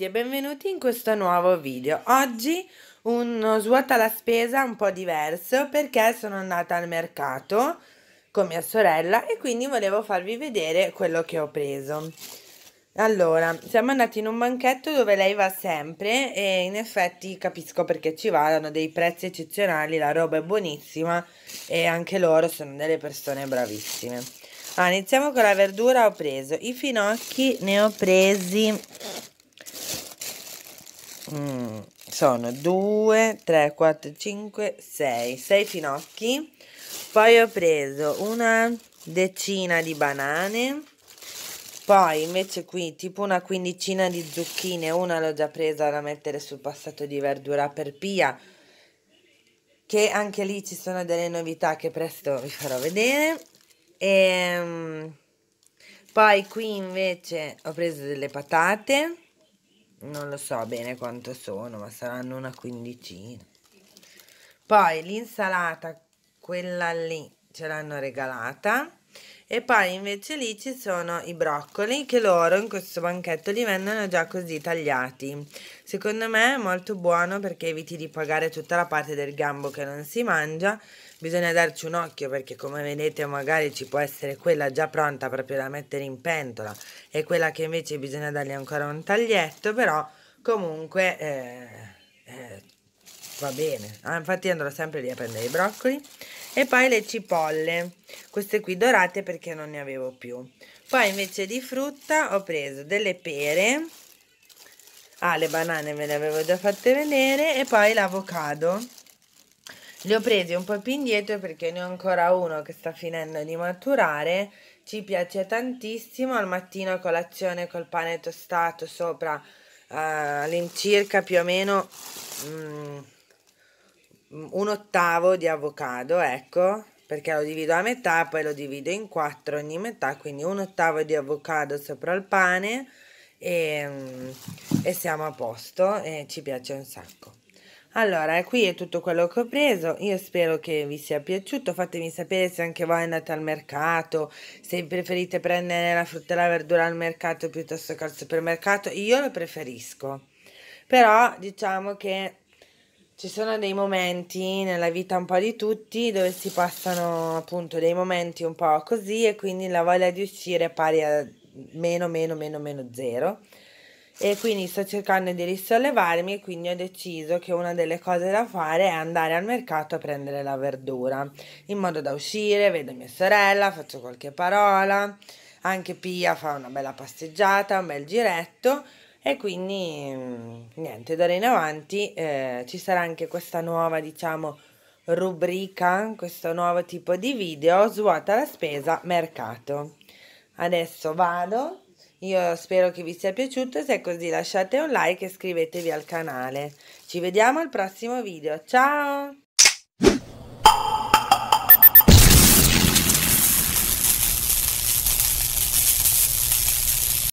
tutti e benvenuti in questo nuovo video. Oggi uno svuota la spesa un po' diverso perché sono andata al mercato con mia sorella e quindi volevo farvi vedere quello che ho preso. Allora, siamo andati in un banchetto dove lei va sempre e in effetti capisco perché ci vadano dei prezzi eccezionali, la roba è buonissima e anche loro sono delle persone bravissime. Ah, iniziamo con la verdura, ho preso i finocchi, ne ho presi mm, sono 2, 3, 4, 5, 6, 6 finocchi, poi ho preso una decina di banane, poi invece qui tipo una quindicina di zucchine, una l'ho già presa da mettere sul passato di verdura per pia, che anche lì ci sono delle novità che presto vi farò vedere. E, ehm, poi qui invece ho preso delle patate, non lo so bene quanto sono, ma saranno una quindicina. Poi l'insalata, quella lì, ce l'hanno regalata e poi invece lì ci sono i broccoli che loro in questo banchetto li vendono già così tagliati secondo me è molto buono perché eviti di pagare tutta la parte del gambo che non si mangia bisogna darci un occhio perché come vedete magari ci può essere quella già pronta proprio da mettere in pentola e quella che invece bisogna dargli ancora un taglietto però comunque eh, eh, va bene ah, infatti andrò sempre lì a prendere i broccoli e poi le cipolle queste qui dorate perché non ne avevo più poi invece di frutta ho preso delle pere ah le banane me le avevo già fatte vedere e poi l'avocado li ho presi un po' più indietro perché ne ho ancora uno che sta finendo di maturare ci piace tantissimo al mattino a colazione col pane tostato sopra uh, all'incirca più o meno mm, un ottavo di avocado, ecco, perché lo divido a metà, poi lo divido in quattro ogni metà, quindi un ottavo di avocado sopra il pane e, mm, e siamo a posto e ci piace un sacco. Allora, qui è tutto quello che ho preso, io spero che vi sia piaciuto, fatemi sapere se anche voi andate al mercato, se preferite prendere la frutta e la verdura al mercato piuttosto che al supermercato, io lo preferisco, però diciamo che ci sono dei momenti nella vita un po' di tutti dove si passano appunto dei momenti un po' così e quindi la voglia di uscire è pari a meno meno meno meno zero e quindi sto cercando di risollevarmi e quindi ho deciso che una delle cose da fare è andare al mercato a prendere la verdura in modo da uscire, vedo mia sorella, faccio qualche parola, anche Pia fa una bella passeggiata, un bel giretto e quindi mm, niente, d'ora in avanti eh, ci sarà anche questa nuova, diciamo, rubrica, questo nuovo tipo di video, svuota la spesa, mercato. Adesso vado, io spero che vi sia piaciuto, se è così lasciate un like e iscrivetevi al canale. Ci vediamo al prossimo video, ciao!